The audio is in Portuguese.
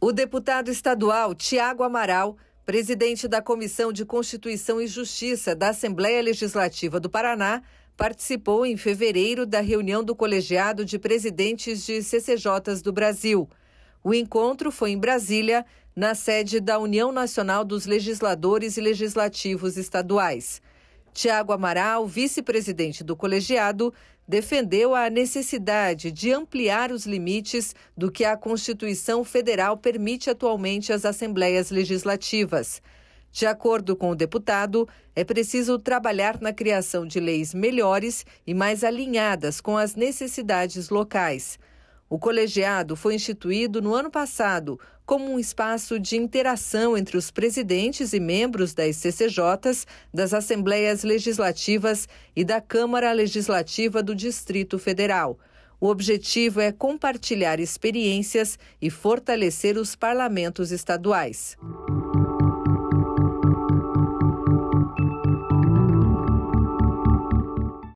O deputado estadual Tiago Amaral, presidente da Comissão de Constituição e Justiça da Assembleia Legislativa do Paraná, participou em fevereiro da reunião do colegiado de presidentes de CCJs do Brasil. O encontro foi em Brasília, na sede da União Nacional dos Legisladores e Legislativos Estaduais. Tiago Amaral, vice-presidente do colegiado, defendeu a necessidade de ampliar os limites do que a Constituição Federal permite atualmente às assembleias legislativas. De acordo com o deputado, é preciso trabalhar na criação de leis melhores e mais alinhadas com as necessidades locais. O colegiado foi instituído no ano passado como um espaço de interação entre os presidentes e membros das CCJs, das Assembleias Legislativas e da Câmara Legislativa do Distrito Federal. O objetivo é compartilhar experiências e fortalecer os parlamentos estaduais.